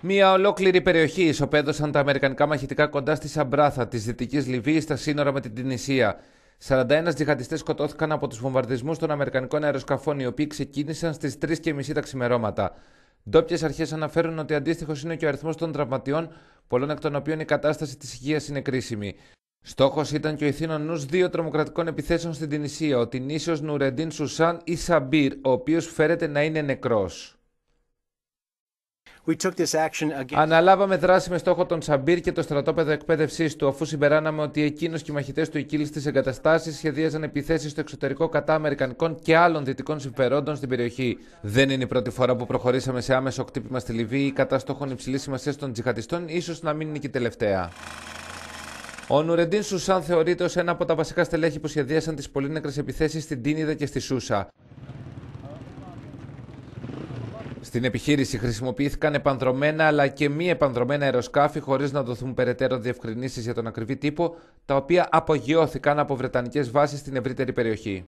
Μία ολόκληρη περιοχή ισοπαίδωσαν τα αμερικανικά μαχητικά κοντά στη Σαμπράθα της Δυτικής Λιβύης στα σύνορα με την Τινησία. 41 τζιχαντιστές σκοτώθηκαν από τους βομβαρδισμούς των Αμερικανικών αεροσκαφών, οι οποίοι ξεκίνησαν στις 3.30 τα ξημερώματα. Ντόπιες αρχές αναφέρουν ότι αντίστοιχος είναι και ο αριθμός των τραυματιών, πολλών εκ των οποίων η κατάσταση της υγείας είναι κρίσιμη. Στόχος ήταν και ο ηθήνων νου δύο τρομοκρατικών επιθέσεων στην Τινησία, ο Τινήσιος Νουρεντίν Σουσάν ή Σαμπίρ, ο οποίος φέρεται να είναι Αναλάβαμε δράση με στόχο τον Σαμπίρ και το στρατόπεδο εκπαίδευσής του, αφού συμπεράναμε ότι εκείνος και οι μαχητές του εκείλη στις εγκαταστάσεις σχεδίαζαν επιθέσεις στο εξωτερικό κατά Αμερικανικών και άλλων δυτικών συμφερόντων στην περιοχή. Δεν είναι η πρώτη φορά που προχωρήσαμε σε άμεσο κτύπημα στη Λιβύη ή κατά στόχων υψηλής σημασίας των τζιχαντιστών, ίσως να μην είναι και η τελευταία. Ο Νουρεντίν Σουσάν θεωρείται ως ένα από τα βασικά στελέχη που σχεδίασαν τις πολύνεκρε επιθέσεις στην Τίνιδα και στη Σούσα. Στην επιχείρηση χρησιμοποιήθηκαν επανδρομένα αλλά και μη επανδρομένα αεροσκάφη χωρίς να δοθούν περαιτέρω διευκρινήσεις για τον ακριβή τύπο, τα οποία απογειώθηκαν από βρετανικές βάσεις στην ευρύτερη περιοχή.